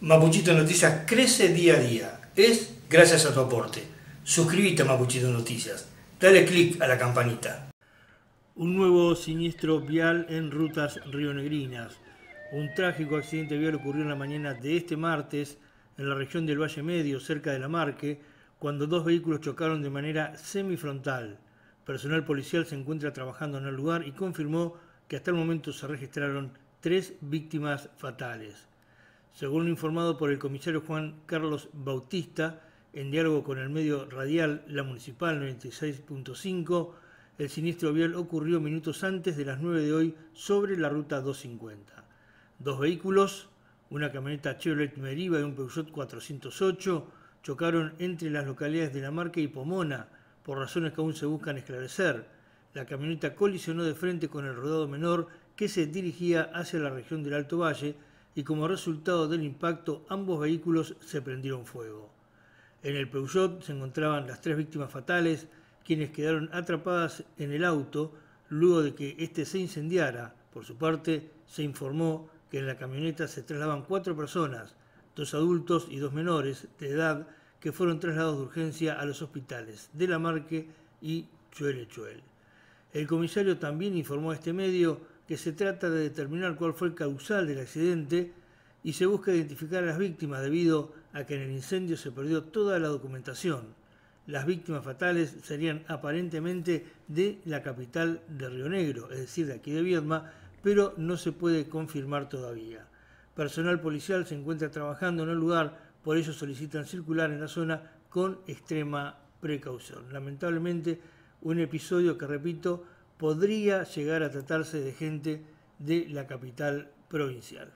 Mapuchito Noticias crece día a día. Es gracias a tu aporte. Suscríbete a Mapuchito Noticias. Dale click a la campanita. Un nuevo siniestro vial en rutas rionegrinas. Un trágico accidente vial ocurrió en la mañana de este martes en la región del Valle Medio, cerca de La Marque, cuando dos vehículos chocaron de manera semifrontal. Personal policial se encuentra trabajando en el lugar y confirmó que hasta el momento se registraron tres víctimas fatales. Según lo informado por el comisario Juan Carlos Bautista, en diálogo con el medio radial La Municipal 96.5, el siniestro vial ocurrió minutos antes de las 9 de hoy sobre la ruta 250. Dos vehículos, una camioneta Chevrolet Meriva y un Peugeot 408, chocaron entre las localidades de La Marca y Pomona, por razones que aún se buscan esclarecer. La camioneta colisionó de frente con el rodado menor que se dirigía hacia la región del Alto Valle, y como resultado del impacto ambos vehículos se prendieron fuego. En el Peugeot se encontraban las tres víctimas fatales, quienes quedaron atrapadas en el auto luego de que éste se incendiara. Por su parte, se informó que en la camioneta se trasladaban cuatro personas, dos adultos y dos menores de edad, que fueron trasladados de urgencia a los hospitales de La Marque y Chuelechuel. El comisario también informó a este medio que se trata de determinar cuál fue el causal del accidente y se busca identificar a las víctimas debido a que en el incendio se perdió toda la documentación. Las víctimas fatales serían aparentemente de la capital de Río Negro, es decir, de aquí de Viedma, pero no se puede confirmar todavía. Personal policial se encuentra trabajando en el lugar, por ello solicitan circular en la zona con extrema precaución. Lamentablemente, un episodio que, repito, podría llegar a tratarse de gente de la capital provincial.